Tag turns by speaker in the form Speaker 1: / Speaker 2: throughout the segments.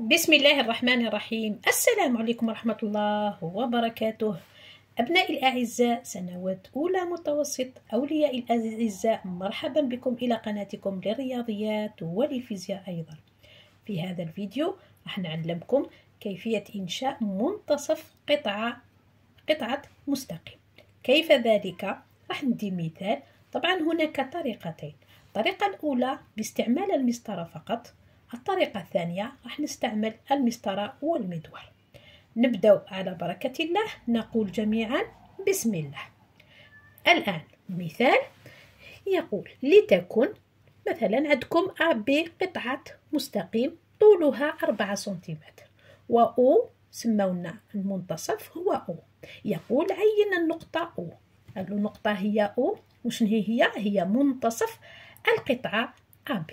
Speaker 1: بسم الله الرحمن الرحيم السلام عليكم ورحمة الله وبركاته أبنائي الأعزاء سنوات أولى متوسط أولياء الأعزاء مرحبا بكم إلى قناتكم للرياضيات وللفيزياء أيضا في هذا الفيديو راح نعلمكم كيفية إنشاء منتصف قطعة قطعة مستقيم كيف ذلك راح ندي مثال طبعا هناك طريقتين الطريقة الأولى باستعمال المسطرة فقط الطريقة الثانية راح نستعمل المسطرة والمدور نبدأ على بركة الله نقول جميعا بسم الله الآن مثال يقول لتكن مثلا عندكم أ قطعة مستقيم طولها أربعة سنتيمتر و أو سمونا المنتصف هو أو يقول عين النقطة أو النقطة هي أو وشن هي هي منتصف القطعة أ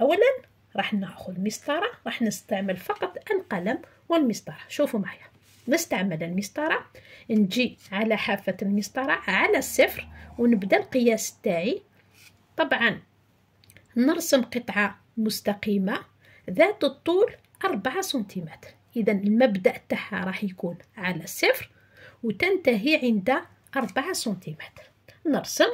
Speaker 1: أولا راح ناخذ مسطره راح نستعمل فقط القلم والمسطره شوفوا معايا نستعمل المسطره نجي على حافه المسطره على الصفر ونبدا القياس تاعي طبعا نرسم قطعه مستقيمه ذات الطول أربعة سنتيمتر إذا المبدأ تاعها راح يكون على الصفر وتنتهي عند أربعة سنتيمتر نرسم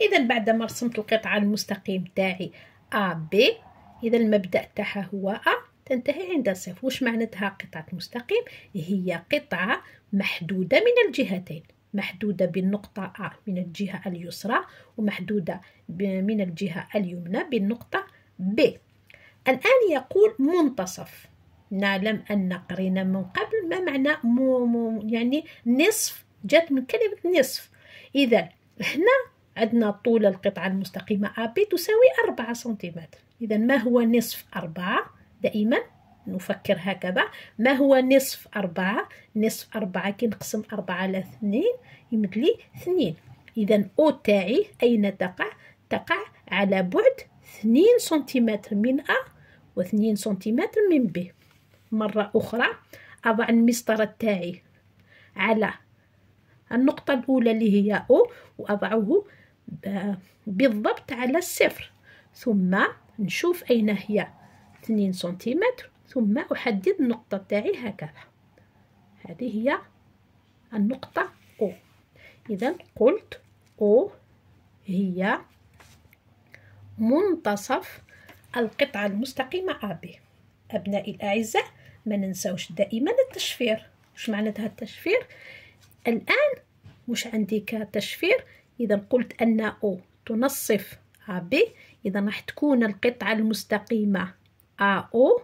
Speaker 1: إذا بعد ما رسمت القطعة المستقيم تاعي ا بي إذا المبدأ تاعها هو أ تنتهي عند صفر وش معناتها قطعة مستقيم هي قطعة محدودة من الجهتين محدودة بالنقطة أ من الجهة اليسرى ومحدودة من الجهة اليمنى بالنقطة ب الآن يقول منتصف نعلم أن قرينا من قبل ما معنى مو مو يعني نصف جات من كلمة نصف إذا هنا عندنا طول القطعة المستقيمة AB تساوي أربعة سنتيمتر إذا ما هو نصف أربعة دائما نفكر هكذا ما هو نصف أربعة نصف أربعة كي نقسم أربعة على اثنين يمدلي اثنين إذا أو تاعي أين تقع تقع على بعد اثنين سنتيمتر من أ واثنين سنتيمتر من ب مرة أخرى أضع المسطرة تاعي على النقطة الأولى اللي هي أو وأضعه بالضبط على الصفر ثم نشوف أين هي 2 سنتيمتر ثم أحدد النقطة تاعي هكذا هذه هي النقطة او إذا قلت او هي منتصف القطعة المستقيمة AB أبنائي الأعزاء ما ننساوش دائما التشفير واش معناتها التشفير الآن واش عندي كتشفير إذا قلت أن او تنصف AB إذا راح تكون القطعة المستقيمة AO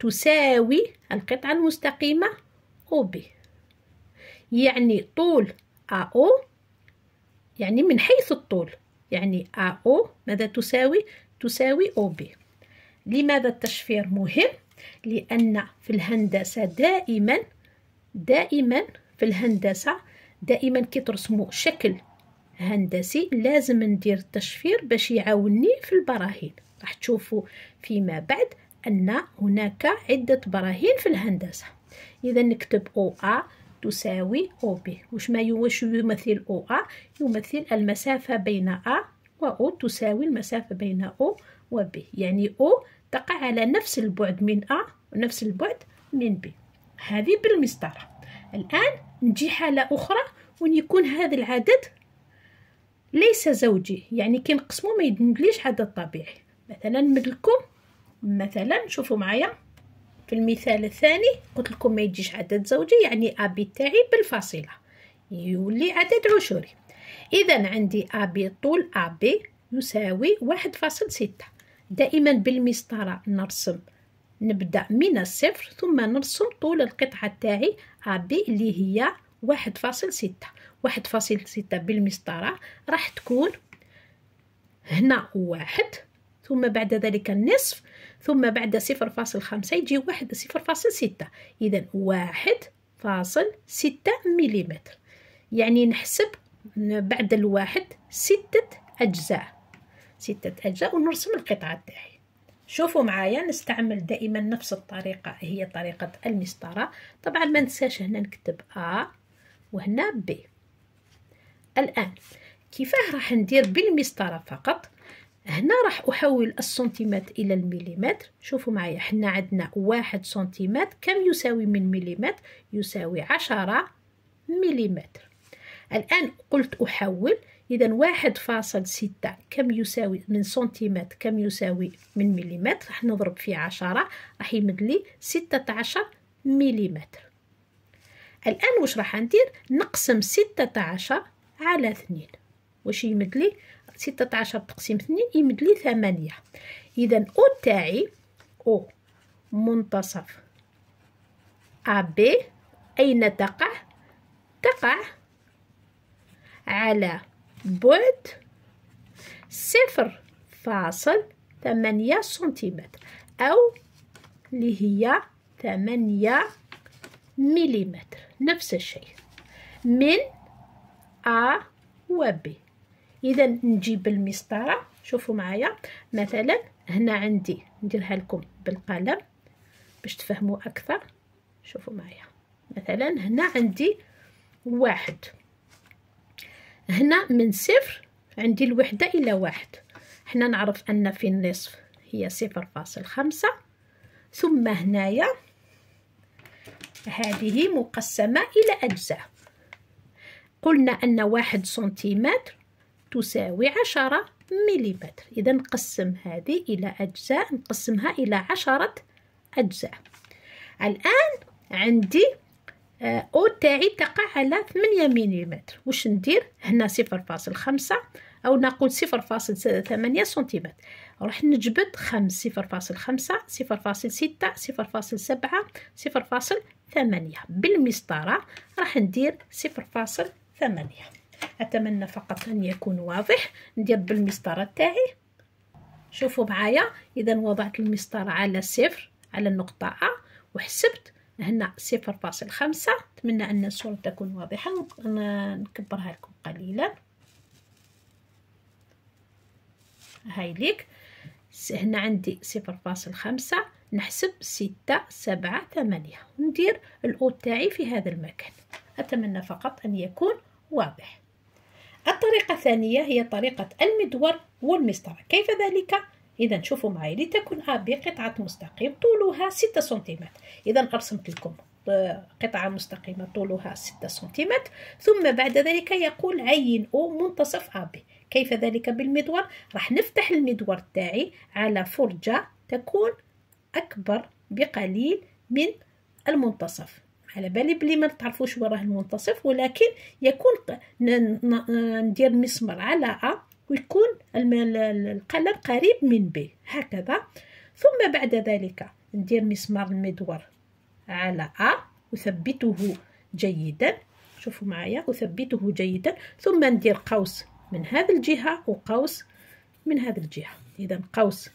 Speaker 1: تساوي القطعة المستقيمة OB يعني طول AO يعني من حيث الطول يعني AO ماذا تساوي؟ تساوي OB لماذا التشفير مهم؟ لأن في الهندسة دائما دائما في الهندسة دائما ترسموا شكل هندسي لازم ندير التشفير باش يعاوني في البراهين راح تشوفوا فيما بعد أن هناك عدة براهين في الهندسة إذا نكتب أو أ تساوي أو بي واش ما يوش يمثل أو أ يمثل المسافة بين أ و او تساوي المسافة بين أو و بي يعني أو تقع على نفس البعد من أ ونفس البعد من بي هذه بالمسطرة الآن نجي حالة أخرى ونكون هذا العدد ليس زوجي يعني كي نقسمو ما يدندليش هذا الطبيعي مثلا مثلكم مثلا شوفوا معايا في المثال الثاني قلت لكم ما يجيش عدد زوجي يعني ابي تاعي بالفاصله يولي عدد عشوري اذا عندي ابي طول ابي يساوي واحد فاصل ستة دائما بالمسطرة نرسم نبدأ من الصفر ثم نرسم طول القطعة تاعي ابي اللي هي واحد فاصل ستة واحد فاصل ستة بالمسطرة راح تكون هنا واحد ثم بعد ذلك النصف ثم بعد صفر فاصل خمسة يجي واحد صفر فاصل ستة إذا واحد فاصل ستة مليمتر يعني نحسب بعد الواحد ستة أجزاء ستة أجزاء ونرسم القطعة تاعي شوفوا معايا نستعمل دائما نفس الطريقة هي طريقة المسطرة طبعا ما ننساش هنا نكتب أ وهنا بي الآن كيفاه راح ندير بالمسطرة فقط هنا راح أحول السنتيمتر إلى المليمتر شوفوا معايا حنا عندنا واحد سنتيمتر كم يساوي من مليمتر يساوي عشرة مليمتر الآن قلت أحول إذا واحد فاصل ستة كم يساوي من سنتيمتر كم يساوي من مليمتر راح نضرب في عشرة راح يمد لي ستة عشر مليمتر الآن واش راح ندير نقسم ستة عشر على اثنين واش يمد لي ستة عشر تقسيم اثنين يمد لي ثمانية إذا أو تاعي أو منتصف بي أين تقع تقع على بعد صفر فاصل ثمانية سنتيمتر أو اللي هي ثمانية مليمتر نفس الشيء من أ و بي إذا نجيب المسطرة شوفوا معايا مثلا هنا عندي نديرها لكم بالقلم باش تفهموا أكثر شوفوا معايا مثلا هنا عندي واحد هنا من صفر عندي الوحدة إلى واحد حنا نعرف أن في النصف هي صفر فاصل خمسة ثم هنايا هذه مقسمة إلى أجزاء قلنا أن واحد سنتيمتر تساوي عشرة مليمتر إذا نقسم هذه إلى أجزاء نقسمها إلى عشرة أجزاء الآن عندي آه، أو تاعي تقع على ثمانية مليمتر واش ندير هنا صفر فاصل خمسة أو نقول صفر فاصل ثمانية سنتيمتر راح نجبد خمس صفر فاصل خمسة صفر فاصل ستة صفر فاصل سبعة صفر فاصل ثمانية بالمسطرة راح ندير صفر فاصل ثمانية أتمنى فقط أن يكون واضح ندير بالمسطرة تاعي شوفوا معايا إذا وضعت المسطرة على صفر على النقطة أ وحسبت هنا صفر فاصل خمسة أتمنى أن الصورة تكون واضحة نكبرها لكم قليلا هاي ليك هنا عندي صفر فاصل خمسة نحسب ستة سبعة ثمانية وندير الأو تاعي في هذا المكان أتمنى فقط أن يكون واضح الطريقة الثانية هي طريقة المدور والمسطرة كيف ذلك؟ إذا شوفوا معي لتكن أ آه قطعة مستقيم طولها ستة سنتيمتر إذا أرسمت لكم آه، قطعة مستقيمة طولها ستة سنتيمتر ثم بعد ذلك يقول عين أو منتصف أ كيف ذلك بالمدور؟ راح نفتح المدور تاعي على فرجة تكون أكبر بقليل من المنتصف على بالي بلي ما تعرفوش وين راه المنتصف ولكن يكون ندير مسمار على أ ويكون القلم قريب من ب هكذا ثم بعد ذلك ندير مسمار المدور على أ أثبته جيدا شوفوا معايا أثبته جيدا ثم ندير قوس من هذا الجهة وقوس من هذا الجهة إذا قوس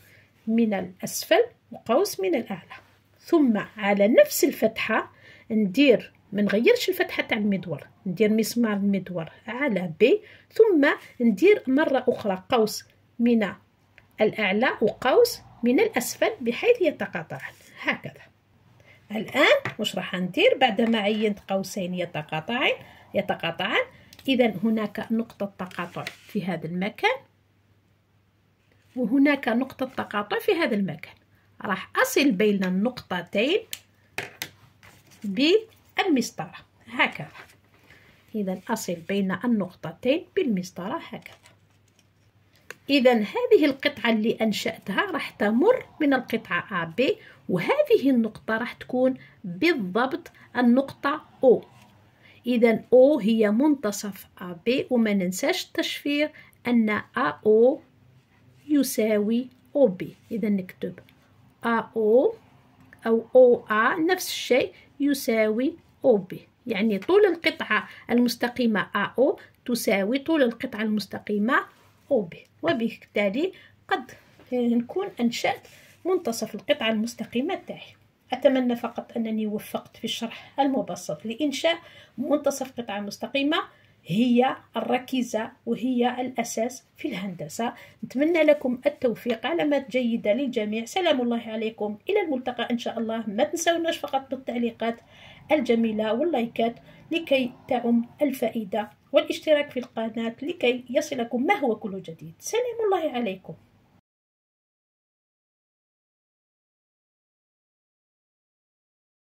Speaker 1: من الأسفل وقوس من الأعلى ثم على نفس الفتحة ندير ما نغيرش الفتحه تاع المدور ندير مسمار المدور على بي ثم ندير مره اخرى قوس من الاعلى وقوس من الاسفل بحيث يتقاطع هكذا الان واش راح ندير بعد ما عينت قوسين يتقاطعين يتقاطعان اذا هناك نقطه تقاطع في هذا المكان وهناك نقطه تقاطع في هذا المكان راح اصل بين النقطتين بالمسطرة هكذا إذا أصل بين النقطتين بالمسطرة هكذا إذا هذه القطعة اللي أنشأتها راح تمر من القطعة AB وهذه النقطة راح تكون بالضبط النقطة O إذا O هي منتصف AB وما ننساش التشفير أن AO يساوي OB إذا نكتب AO أو أو آ نفس الشيء يساوي أو بي يعني طول القطعة المستقيمة AO تساوي طول القطعة المستقيمة OB وبالتالي قد نكون أنشأت منتصف القطعة المستقيمة تاعي أتمنى فقط أنني وفقت في الشرح المبسط لإنشاء منتصف قطعة مستقيمة هي الركيزة وهي الأساس في الهندسة نتمنى لكم التوفيق علامات جيدة للجميع سلام الله عليكم إلى الملتقى إن شاء الله ما تنسوناش فقط بالتعليقات الجميلة واللايكات لكي تعم الفائدة والاشتراك في القناة لكي يصلكم ما هو كل جديد سلام الله عليكم